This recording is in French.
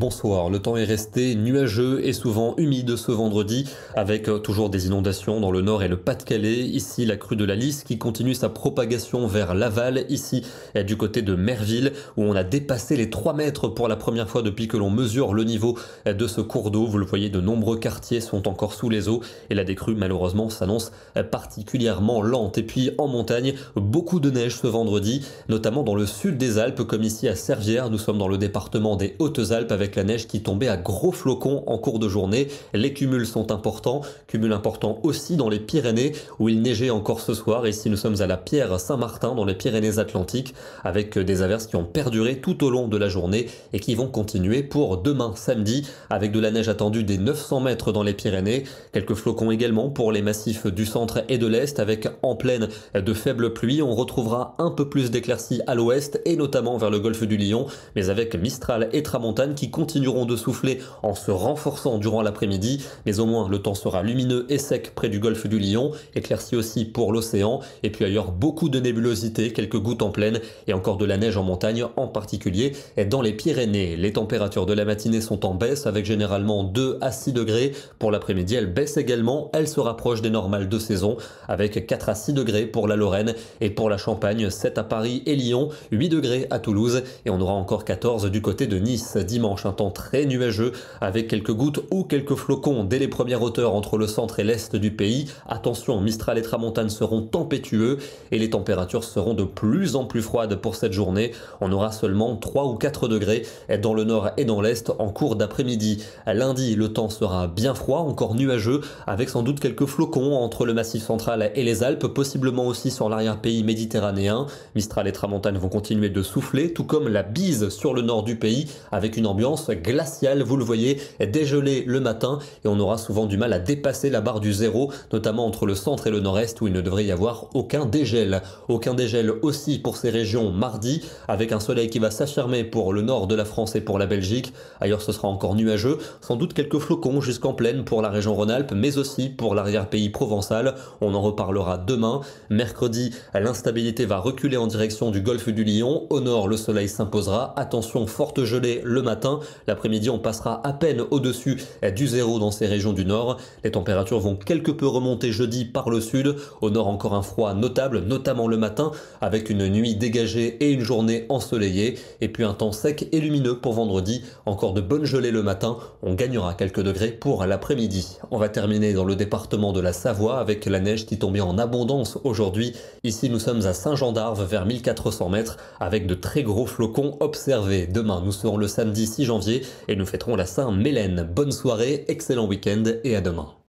Bonsoir. Le temps est resté nuageux et souvent humide ce vendredi, avec euh, toujours des inondations dans le nord et le Pas-de-Calais. Ici, la crue de la Lys qui continue sa propagation vers Laval. Ici, du côté de Merville, où on a dépassé les 3 mètres pour la première fois depuis que l'on mesure le niveau de ce cours d'eau. Vous le voyez, de nombreux quartiers sont encore sous les eaux et la décrue, malheureusement, s'annonce particulièrement lente. Et puis, en montagne, beaucoup de neige ce vendredi, notamment dans le sud des Alpes, comme ici à Servières. Nous sommes dans le département des Hautes-Alpes avec la neige qui tombait à gros flocons en cours de journée. Les cumuls sont importants, cumuls importants aussi dans les Pyrénées où il neigeait encore ce soir. Ici nous sommes à la Pierre Saint-Martin dans les Pyrénées-Atlantiques avec euh, des averses qui ont perduré tout au long de la journée et qui vont continuer pour demain samedi avec de la neige attendue des 900 mètres dans les Pyrénées. Quelques flocons également pour les massifs du centre et de l'est avec en pleine de faibles pluies. On retrouvera un peu plus d'éclaircies à l'ouest et notamment vers le golfe du Lion mais avec Mistral et Tramontane qui continueront de souffler en se renforçant durant l'après-midi, mais au moins le temps sera lumineux et sec près du golfe du Lion, éclairci aussi pour l'océan, et puis ailleurs beaucoup de nébulosité, quelques gouttes en pleine et encore de la neige en montagne, en particulier et dans les Pyrénées. Les températures de la matinée sont en baisse avec généralement 2 à 6 degrés. Pour l'après-midi, elle baisse également, elle se rapproche des normales de saison avec 4 à 6 degrés pour la Lorraine et pour la Champagne, 7 à Paris et Lyon, 8 degrés à Toulouse et on aura encore 14 du côté de Nice dimanche. Hein temps très nuageux avec quelques gouttes ou quelques flocons dès les premières hauteurs entre le centre et l'est du pays. Attention, Mistral et Tramontane seront tempétueux et les températures seront de plus en plus froides pour cette journée. On aura seulement 3 ou 4 degrés dans le nord et dans l'est en cours d'après-midi. Lundi, le temps sera bien froid, encore nuageux, avec sans doute quelques flocons entre le massif central et les Alpes, possiblement aussi sur l'arrière-pays méditerranéen. Mistral et Tramontane vont continuer de souffler, tout comme la bise sur le nord du pays, avec une ambiance glaciale, vous le voyez, dégelée le matin et on aura souvent du mal à dépasser la barre du zéro, notamment entre le centre et le nord-est où il ne devrait y avoir aucun dégel. Aucun dégel aussi pour ces régions mardi, avec un soleil qui va s'affirmer pour le nord de la France et pour la Belgique. Ailleurs, ce sera encore nuageux, sans doute quelques flocons jusqu'en plaine pour la région Rhône-Alpes, mais aussi pour l'arrière-pays provençal. On en reparlera demain. Mercredi, l'instabilité va reculer en direction du golfe du Lion. Au nord, le soleil s'imposera. Attention, forte gelée le matin. L'après-midi, on passera à peine au-dessus eh, du zéro dans ces régions du nord. Les températures vont quelque peu remonter jeudi par le sud. Au nord, encore un froid notable, notamment le matin, avec une nuit dégagée et une journée ensoleillée. Et puis un temps sec et lumineux pour vendredi. Encore de bonnes gelées le matin. On gagnera quelques degrés pour l'après-midi. On va terminer dans le département de la Savoie avec la neige qui tombait en abondance aujourd'hui. Ici, nous sommes à Saint-Jean d'Arve vers 1400 mètres avec de très gros flocons observés. Demain, nous serons le samedi 6 janvier et nous fêterons la Saint-Mélène. Bonne soirée, excellent week-end et à demain.